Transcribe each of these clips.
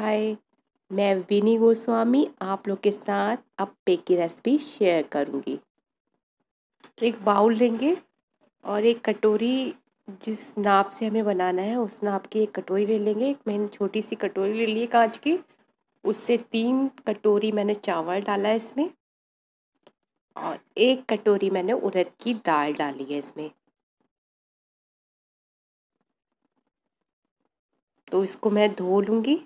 हाय मैं विनी गोस्वामी आप लोग के साथ अप्पे की रेसिपी शेयर करूँगी एक बाउल लेंगे और एक कटोरी जिस नाप से हमें बनाना है उस नाप की एक कटोरी ले लेंगे एक मैंने छोटी सी कटोरी ले ली है कांच की उससे तीन कटोरी मैंने चावल डाला है इसमें और एक कटोरी मैंने उड़द की दाल डाली है इसमें तो इसको मैं धो लूँगी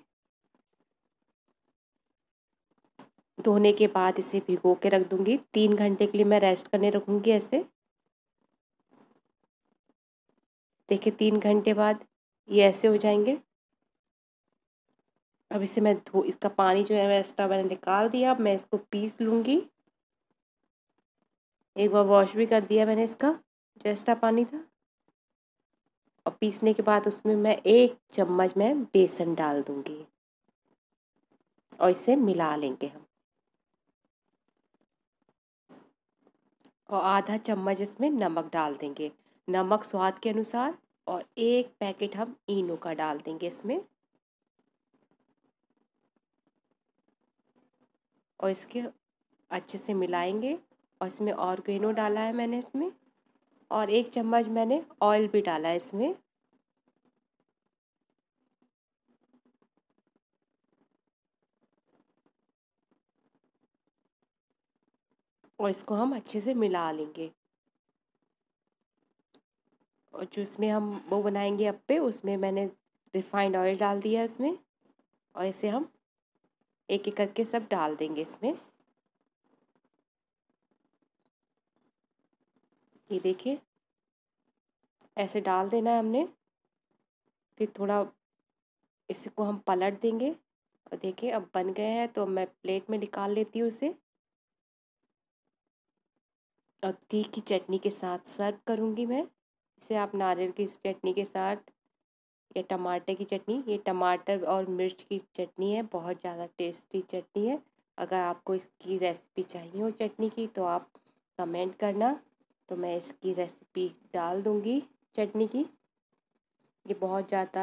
धोने के बाद इसे भिगो के रख दूँगी तीन घंटे के लिए मैं रेस्ट करने रखूँगी ऐसे देखिए तीन घंटे बाद ये ऐसे हो जाएंगे अब इसे मैं धो इसका पानी जो है मैं एक्स्ट्रा मैंने निकाल दिया अब मैं इसको पीस लूँगी एक बार वॉश भी कर दिया मैंने इसका जो एक्स्ट्रा पानी था और पीसने के बाद उसमें मैं एक चम्मच में बेसन डाल दूँगी और इसे मिला लेंगे हम और आधा चम्मच इसमें नमक डाल देंगे नमक स्वाद के अनुसार और एक पैकेट हम इनो का डाल देंगे इसमें और इसके अच्छे से मिलाएंगे और इसमें ऑर्गेनो डाला है मैंने इसमें और एक चम्मच मैंने ऑयल भी डाला है इसमें और इसको हम अच्छे से मिला लेंगे और जो इसमें हम वो बनाएंगे अब पे उसमें मैंने रिफाइंड ऑयल डाल दिया है उसमें और इसे हम एक एक करके सब डाल देंगे इसमें ये देखिए ऐसे डाल देना है हमने फिर थोड़ा इसको हम पलट देंगे और देखिए अब बन गए हैं तो मैं प्लेट में निकाल लेती हूँ उसे और तीखी चटनी के साथ सर्व करूँगी मैं इसे आप नारियल की चटनी के साथ या टमाटर की चटनी ये टमाटर और मिर्च की चटनी है बहुत ज़्यादा टेस्टी चटनी है अगर आपको इसकी रेसिपी चाहिए हो चटनी की तो आप कमेंट करना तो मैं इसकी रेसिपी डाल दूँगी चटनी की ये बहुत ज़्यादा